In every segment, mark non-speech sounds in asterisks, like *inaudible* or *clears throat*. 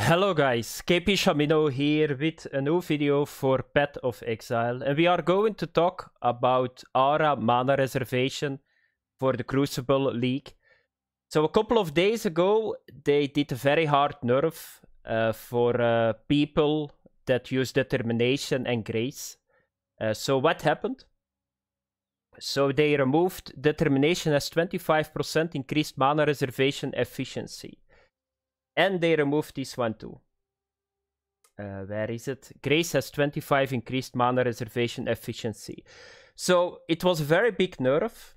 Hello guys, KP Shamino here with a new video for Path of Exile and we are going to talk about Aura mana reservation for the Crucible League. So a couple of days ago they did a very hard nerf uh, for uh, people that use determination and grace. Uh, so what happened? So they removed determination as 25% increased mana reservation efficiency. And they removed this one too. Uh, where is it? Grace has 25 increased mana reservation efficiency. So it was a very big nerf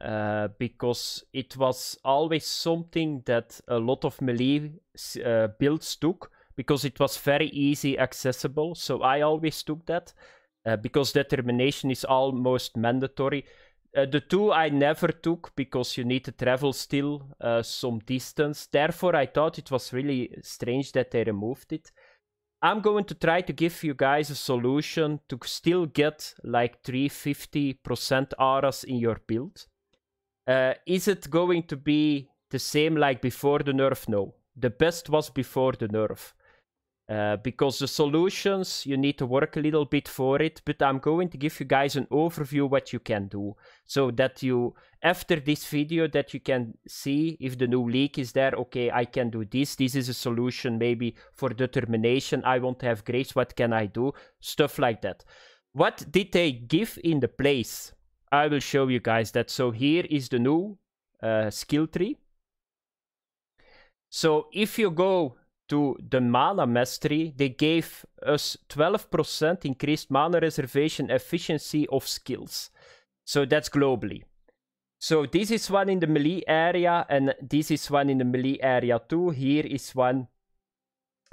uh, because it was always something that a lot of melee uh, builds took because it was very easy accessible. So I always took that uh, because determination is almost mandatory. Uh, the two I never took because you need to travel still uh, some distance. Therefore, I thought it was really strange that they removed it. I'm going to try to give you guys a solution to still get like 350% auras in your build. Uh, is it going to be the same like before the nerf? No. The best was before the nerf. Uh, because the solutions, you need to work a little bit for it, but I'm going to give you guys an overview what you can do, so that you, after this video, that you can see if the new leak is there, okay, I can do this, this is a solution maybe for determination, I want to have grace. what can I do, stuff like that. What did they give in the place? I will show you guys that. So here is the new uh, skill tree. So if you go to the mana mastery, they gave us 12% increased mana reservation efficiency of skills. So that's globally. So this is one in the melee area, and this is one in the melee area too. Here is one.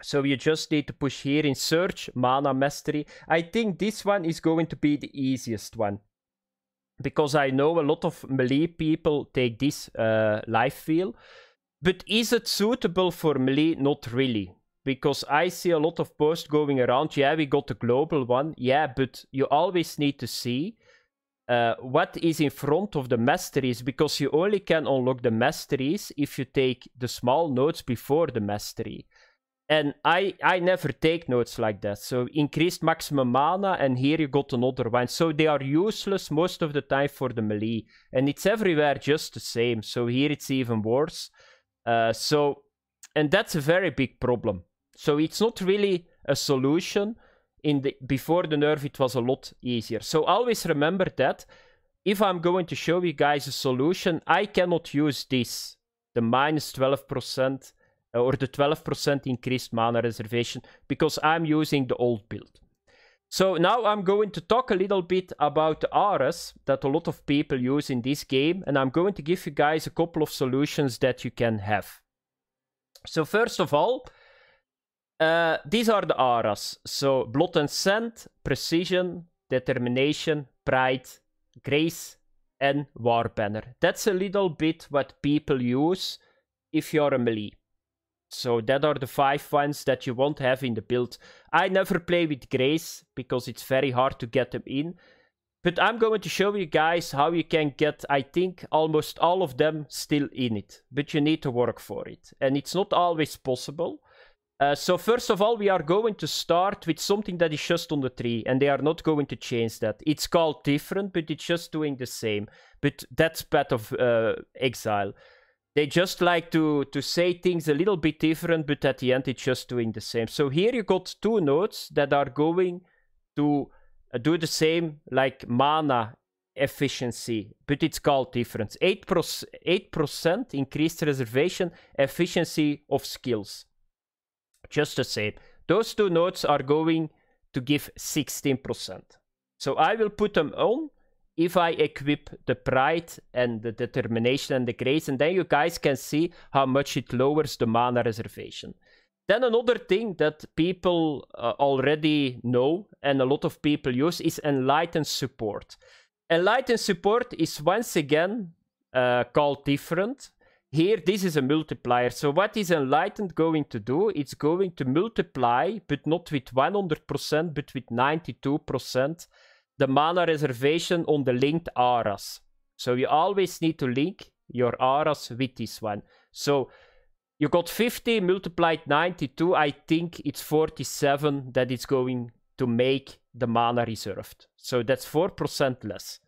So you just need to push here in search, mana mastery. I think this one is going to be the easiest one. Because I know a lot of melee people take this uh, life wheel. But is it suitable for Melee? Not really. Because I see a lot of posts going around, yeah, we got the global one, yeah, but you always need to see uh, what is in front of the masteries, because you only can unlock the masteries if you take the small notes before the mastery. And I, I never take notes like that. So increased maximum mana, and here you got another one. So they are useless most of the time for the melee. And it's everywhere just the same. So here it's even worse uh, so, and that's a very big problem. So it's not really a solution. In the before the nerve, it was a lot easier. So always remember that if I'm going to show you guys a solution, I cannot use this, the minus 12% uh, or the 12% increased mana reservation, because I'm using the old build. So now I'm going to talk a little bit about the ARES that a lot of people use in this game and I'm going to give you guys a couple of solutions that you can have. So first of all, uh, these are the ARAs. So blood and sand, precision, determination, pride, grace and war banner. That's a little bit what people use if you're a melee. So that are the five ones that you won't have in the build. I never play with Grace because it's very hard to get them in. But I'm going to show you guys how you can get, I think, almost all of them still in it. But you need to work for it. And it's not always possible. Uh, so first of all, we are going to start with something that is just on the tree. And they are not going to change that. It's called different, but it's just doing the same. But that's Path of uh, Exile they just like to to say things a little bit different, but at the end it's just doing the same. So here you got two nodes that are going to uh, do the same like mana efficiency, but it's called difference. 8%, 8% increased reservation efficiency of skills. Just the same. Those two nodes are going to give 16%. So I will put them on if I equip the pride and the determination and the grace, and then you guys can see how much it lowers the mana reservation. Then another thing that people uh, already know and a lot of people use is enlightened support. Enlightened support is once again uh, called different. Here, this is a multiplier. So what is enlightened going to do? It's going to multiply, but not with 100%, but with 92% the mana reservation on the linked aras. So you always need to link your aras with this one. So you got 50 multiplied 92. I think it's 47 that it's going to make the mana reserved. So that's 4% less.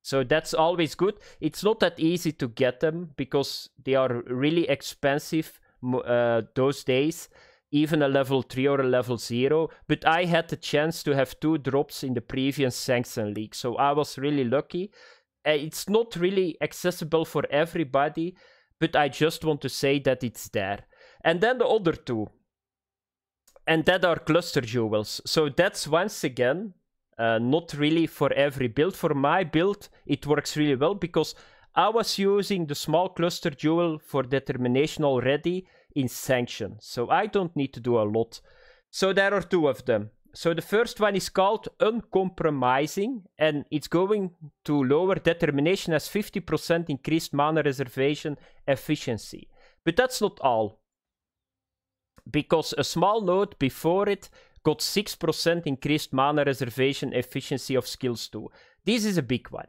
So that's always good. It's not that easy to get them because they are really expensive uh, those days even a level 3 or a level 0, but I had the chance to have two drops in the previous Sanction League, so I was really lucky. Uh, it's not really accessible for everybody, but I just want to say that it's there. And then the other two, and that are cluster jewels. So that's once again uh, not really for every build. For my build, it works really well because I was using the small cluster jewel for determination already in sanction. So I don't need to do a lot. So there are two of them. So the first one is called uncompromising and it's going to lower determination as 50% increased mana reservation efficiency. But that's not all. Because a small node before it got 6% increased mana reservation efficiency of skills too. This is a big one.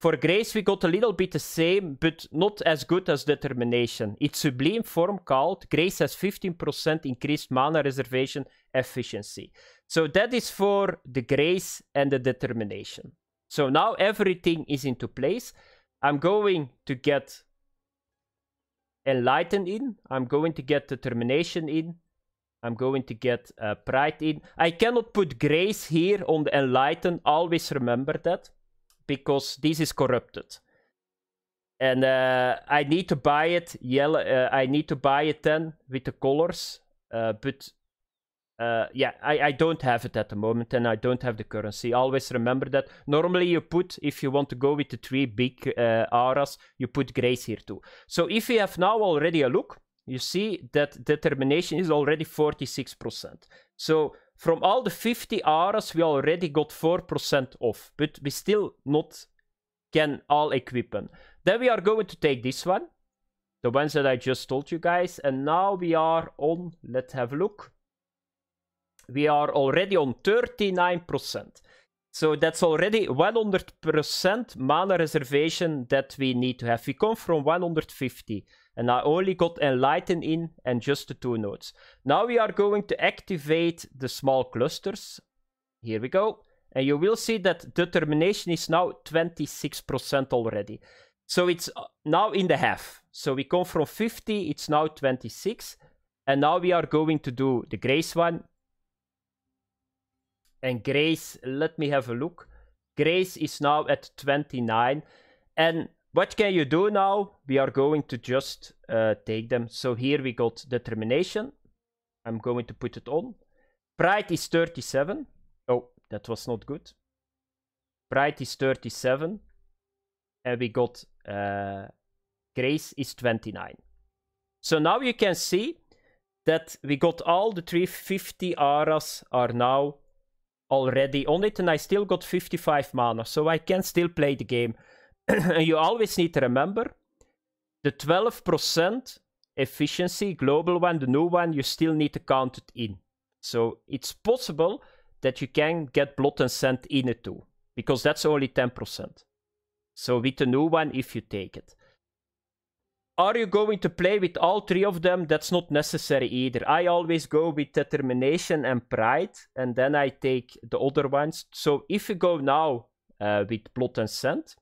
For grace, we got a little bit the same, but not as good as determination. Its sublime form called grace has 15% increased mana reservation efficiency. So that is for the grace and the determination. So now everything is into place. I'm going to get enlightened in. I'm going to get determination in. I'm going to get uh, pride in. I cannot put grace here on the enlightened. Always remember that because this is corrupted. And uh, I need to buy it yellow. Uh, I need to buy it then with the colors. Uh, but uh, yeah, I, I don't have it at the moment, and I don't have the currency. Always remember that. Normally, you put if you want to go with the three big uh, auras, you put grace here too. So if you have now already a look, you see that determination is already forty six percent. So from all the 50 aras, we already got 4% off, but we still not can all equip them. Then we are going to take this one, the ones that I just told you guys, and now we are on, let's have a look. We are already on 39%. So that's already 100% mana reservation that we need to have. We come from 150. And I only got enlightened in and just the two nodes. Now we are going to activate the small clusters. Here we go. And you will see that determination is now 26% already. So it's uh, now in the half. So we come from 50, it's now 26. And now we are going to do the Grace one. And Grace, let me have a look. Grace is now at 29. And what can you do now? We are going to just uh, take them. So here we got determination. I'm going to put it on. Pride is 37. Oh, that was not good. Pride is 37. And we got uh, grace is 29. So now you can see that we got all the 350 aras are now already on it. And I still got 55 mana. So I can still play the game. *clears throat* you always need to remember the 12% efficiency, global one, the new one, you still need to count it in. So it's possible that you can get blood and sand in it too, because that's only 10%. So with the new one, if you take it. Are you going to play with all three of them? That's not necessary either. I always go with determination and pride, and then I take the other ones. So if you go now uh, with blood and sand,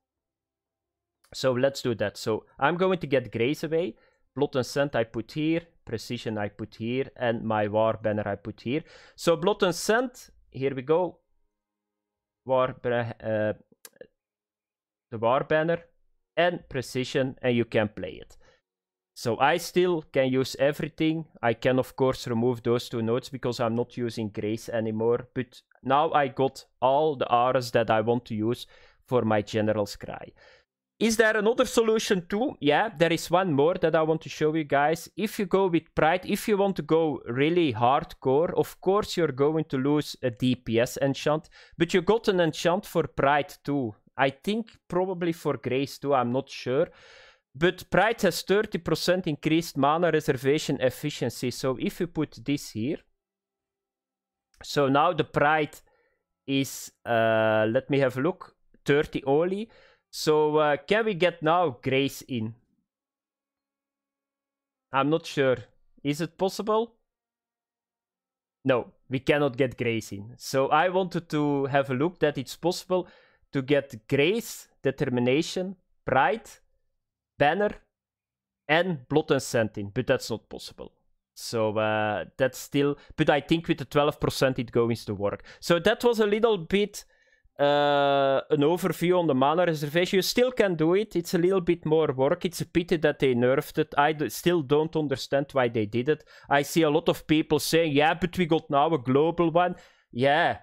so let's do that. So I'm going to get grace away. Blot and send I put here. Precision I put here. And my war banner I put here. So blot and send. Here we go. War uh, the war banner and precision and you can play it. So I still can use everything. I can of course remove those two nodes because I'm not using grace anymore. But now I got all the auras that I want to use for my general's cry. Is there another solution too? Yeah, there is one more that I want to show you guys. If you go with Pride, if you want to go really hardcore, of course you're going to lose a DPS enchant, but you got an enchant for Pride too. I think probably for Grace too, I'm not sure. But Pride has 30% increased mana reservation efficiency, so if you put this here, so now the Pride is, uh, let me have a look, 30 only. So uh, can we get now Grace in? I'm not sure. Is it possible? No, we cannot get Grace in. So I wanted to have a look that it's possible to get Grace, Determination, Pride, Banner, and Blood and scent in, but that's not possible. So uh, that's still, but I think with the 12% it goes to work. So that was a little bit uh, eh, an overview on the mana reservation. You still can do it. It's a little bit more work. It's a pity that they nerfed it. I still don't understand why they did it. I see a lot of people saying, yeah, but we got now a global one. Yeah.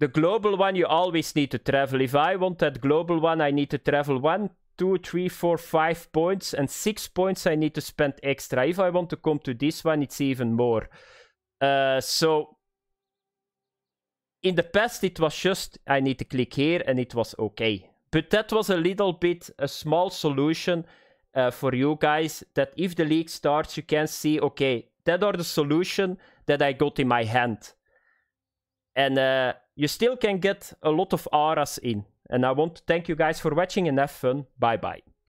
The global one, you always need to travel. If I want that global one, I need to travel one, two, three, four, five points, and six points I need to spend extra. If I want to come to this one, it's even more. Uh, so in the past, it was just I need to click here and it was okay. But that was a little bit a small solution uh, for you guys that if the leak starts, you can see, okay, that are the solution that I got in my hand. And uh, you still can get a lot of auras in. And I want to thank you guys for watching and have fun. Bye bye.